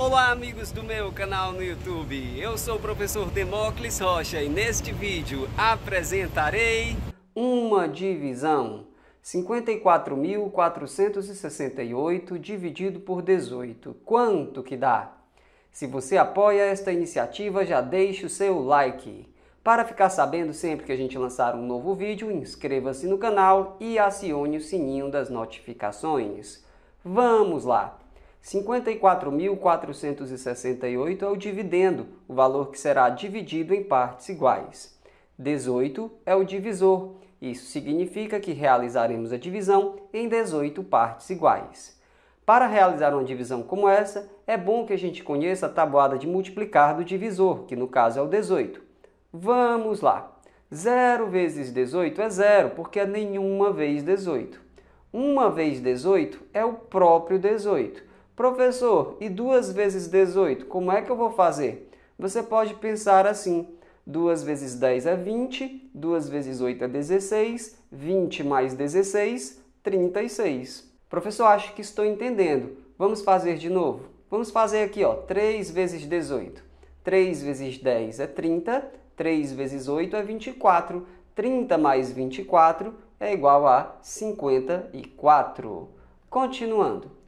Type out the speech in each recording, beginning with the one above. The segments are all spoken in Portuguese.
Olá amigos do meu canal no YouTube, eu sou o professor Demócles Rocha e neste vídeo apresentarei uma divisão 54.468 dividido por 18, quanto que dá? Se você apoia esta iniciativa já deixe o seu like. Para ficar sabendo sempre que a gente lançar um novo vídeo, inscreva-se no canal e acione o sininho das notificações. Vamos lá! 54.468 é o dividendo, o valor que será dividido em partes iguais. 18 é o divisor. Isso significa que realizaremos a divisão em 18 partes iguais. Para realizar uma divisão como essa, é bom que a gente conheça a tabuada de multiplicar do divisor, que no caso é o 18. Vamos lá! 0 vezes 18 é 0, porque é nenhuma vez 18. 1 vez 18 é o próprio 18. Professor, e 2 vezes 18, como é que eu vou fazer? Você pode pensar assim: 2 vezes 10 é 20, 2 vezes 8 é 16, 20 mais 16, 36. Professor, acho que estou entendendo. Vamos fazer de novo? Vamos fazer aqui, ó, 3 vezes 18. 3 vezes 10 é 30, 3 vezes 8 é 24. 30 mais 24 é igual a 54. Continuando.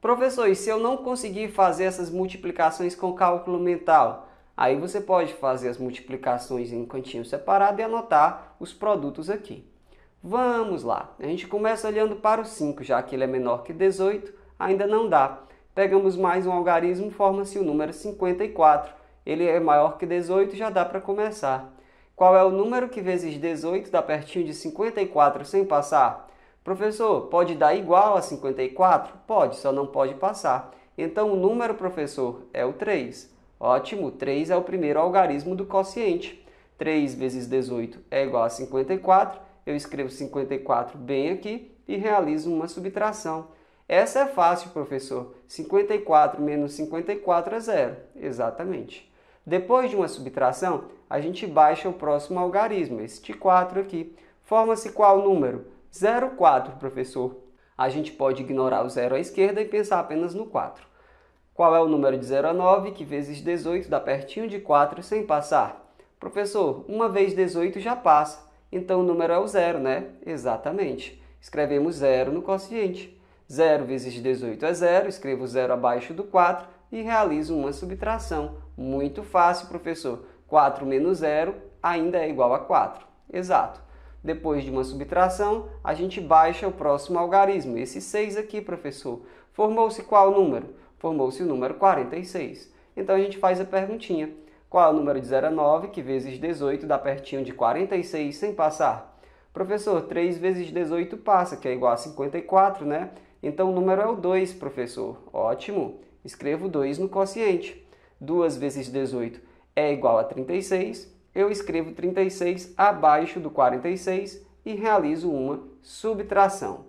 Professor, e se eu não conseguir fazer essas multiplicações com cálculo mental? Aí você pode fazer as multiplicações em um cantinho separado e anotar os produtos aqui. Vamos lá. A gente começa olhando para o 5, já que ele é menor que 18, ainda não dá. Pegamos mais um algarismo, forma-se o número 54. Ele é maior que 18, já dá para começar. Qual é o número que vezes 18 dá pertinho de 54 sem passar? Professor, pode dar igual a 54? Pode, só não pode passar. Então o número, professor, é o 3. Ótimo, 3 é o primeiro algarismo do quociente. 3 vezes 18 é igual a 54. Eu escrevo 54 bem aqui e realizo uma subtração. Essa é fácil, professor. 54 menos 54 é zero. Exatamente. Depois de uma subtração, a gente baixa o próximo algarismo, este 4 aqui. Forma-se qual número? 04, professor. A gente pode ignorar o zero à esquerda e pensar apenas no 4. Qual é o número de 0 a 9, que vezes 18 dá pertinho de 4 sem passar? Professor, uma vez 18 já passa, então o número é o zero, né? Exatamente. Escrevemos zero no quociente. 0 vezes 18 é 0. escrevo zero abaixo do 4 e realizo uma subtração. Muito fácil, professor. 4 menos 0 ainda é igual a 4. Exato. Depois de uma subtração, a gente baixa o próximo algarismo. Esse 6 aqui, professor, formou-se qual número? Formou-se o número 46. Então a gente faz a perguntinha. Qual é o número de 0 a 9, que vezes 18 dá pertinho de 46 sem passar? Professor, 3 vezes 18 passa, que é igual a 54, né? Então o número é o 2, professor. Ótimo! Escrevo 2 no quociente. 2 vezes 18 é igual a 36 eu escrevo 36 abaixo do 46 e realizo uma subtração.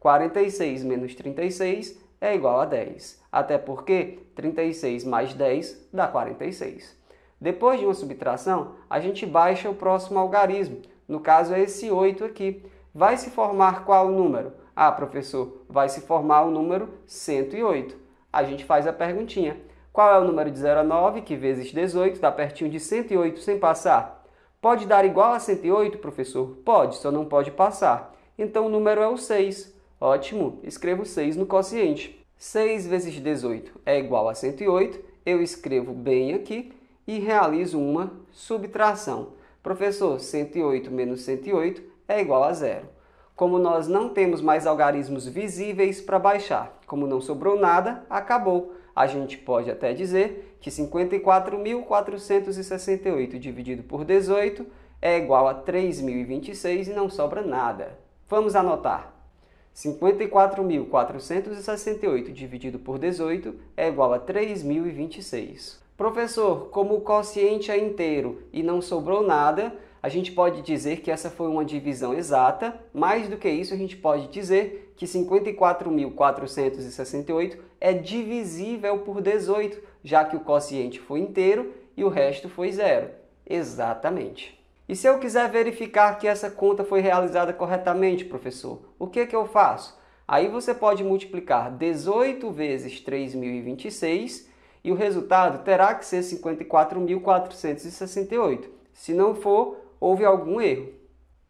46 menos 36 é igual a 10, até porque 36 mais 10 dá 46. Depois de uma subtração, a gente baixa o próximo algarismo, no caso é esse 8 aqui. Vai se formar qual número? Ah, professor, vai se formar o número 108. A gente faz a perguntinha. Qual é o número de 0 a 9, que vezes 18, dá pertinho de 108 sem passar? Pode dar igual a 108, professor? Pode, só não pode passar. Então o número é o 6. Ótimo, escrevo 6 no quociente. 6 vezes 18 é igual a 108, eu escrevo bem aqui e realizo uma subtração. Professor, 108 menos 108 é igual a zero. Como nós não temos mais algarismos visíveis para baixar, como não sobrou nada, acabou a gente pode até dizer que 54.468 dividido por 18 é igual a 3.026 e não sobra nada. Vamos anotar. 54.468 dividido por 18 é igual a 3.026. Professor, como o quociente é inteiro e não sobrou nada, a gente pode dizer que essa foi uma divisão exata. Mais do que isso, a gente pode dizer que 54.468 é divisível por 18, já que o quociente foi inteiro e o resto foi zero. Exatamente. E se eu quiser verificar que essa conta foi realizada corretamente, professor, o que, é que eu faço? Aí você pode multiplicar 18 vezes 3.026 e o resultado terá que ser 54.468. Se não for, houve algum erro.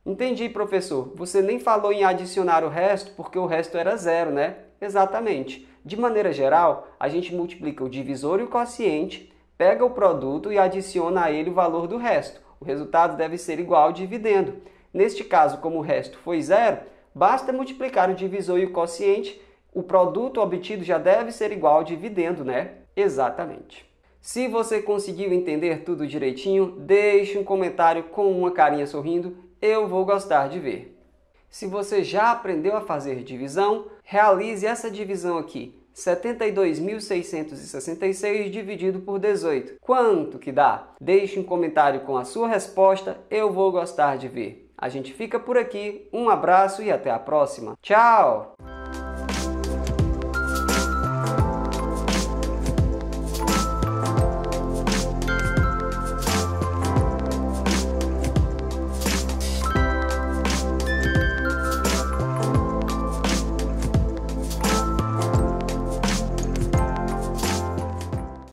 Entendi, professor. Você nem falou em adicionar o resto porque o resto era zero, né? Exatamente. De maneira geral, a gente multiplica o divisor e o quociente, pega o produto e adiciona a ele o valor do resto. O resultado deve ser igual ao dividendo. Neste caso, como o resto foi zero, basta multiplicar o divisor e o quociente, o produto obtido já deve ser igual ao dividendo, né? Exatamente. Se você conseguiu entender tudo direitinho, deixe um comentário com uma carinha sorrindo, eu vou gostar de ver. Se você já aprendeu a fazer divisão, realize essa divisão aqui. 72.666 dividido por 18. Quanto que dá? Deixe um comentário com a sua resposta, eu vou gostar de ver. A gente fica por aqui, um abraço e até a próxima. Tchau!